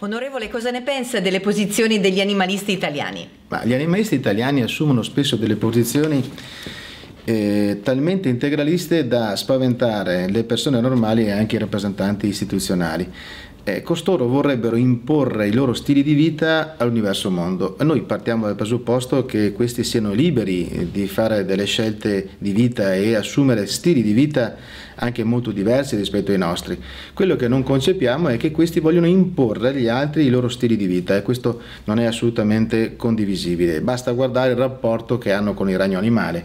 Onorevole, cosa ne pensa delle posizioni degli animalisti italiani? Ma gli animalisti italiani assumono spesso delle posizioni eh, talmente integraliste da spaventare le persone normali e anche i rappresentanti istituzionali eh, costoro vorrebbero imporre i loro stili di vita all'universo mondo. Noi partiamo dal presupposto che questi siano liberi di fare delle scelte di vita e assumere stili di vita anche molto diversi rispetto ai nostri. Quello che non concepiamo è che questi vogliono imporre agli altri i loro stili di vita e questo non è assolutamente condivisibile. Basta guardare il rapporto che hanno con il ragno animale.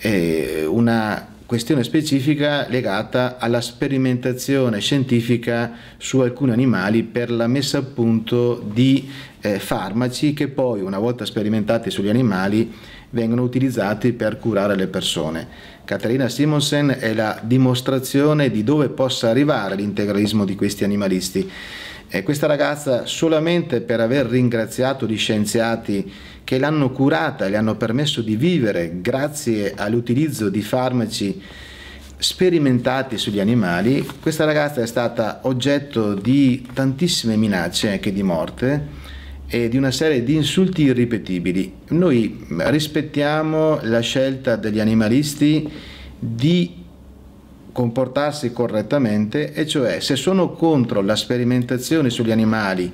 Eh, una questione specifica legata alla sperimentazione scientifica su alcuni animali per la messa a punto di eh, farmaci che poi una volta sperimentati sugli animali vengono utilizzati per curare le persone. Caterina Simonsen è la dimostrazione di dove possa arrivare l'integralismo di questi animalisti. E questa ragazza solamente per aver ringraziato gli scienziati che l'hanno curata, le hanno permesso di vivere grazie all'utilizzo di farmaci sperimentati sugli animali, questa ragazza è stata oggetto di tantissime minacce anche di morte e di una serie di insulti irripetibili. Noi rispettiamo la scelta degli animalisti di comportarsi correttamente, e cioè se sono contro la sperimentazione sugli animali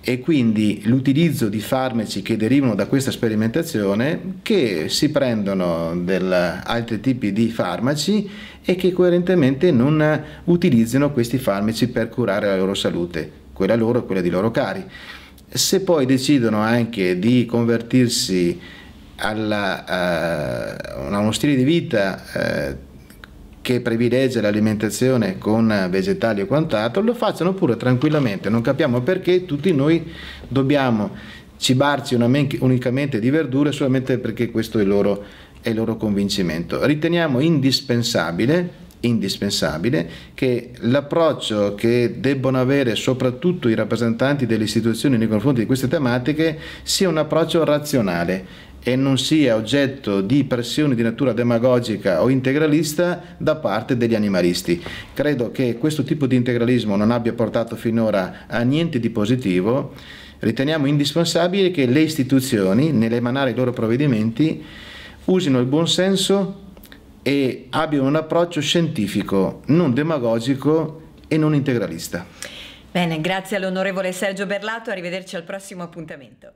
e quindi l'utilizzo di farmaci che derivano da questa sperimentazione, che si prendono del, altri tipi di farmaci e che coerentemente non utilizzino questi farmaci per curare la loro salute, quella loro e quella di loro cari. Se poi decidono anche di convertirsi alla, eh, a uno stile di vita eh, che privilegia l'alimentazione con vegetali e quant'altro, lo facciano pure tranquillamente, non capiamo perché tutti noi dobbiamo cibarci unicamente di verdure solamente perché questo è il loro, è il loro convincimento. Riteniamo indispensabile indispensabile che l'approccio che debbono avere soprattutto i rappresentanti delle istituzioni nei confronti di queste tematiche sia un approccio razionale e non sia oggetto di pressioni di natura demagogica o integralista da parte degli animalisti. Credo che questo tipo di integralismo non abbia portato finora a niente di positivo. Riteniamo indispensabile che le istituzioni, nell'emanare i loro provvedimenti, usino il buon senso e abbiano un approccio scientifico, non demagogico e non integralista. Bene, grazie all'onorevole Sergio Berlato, arrivederci al prossimo appuntamento.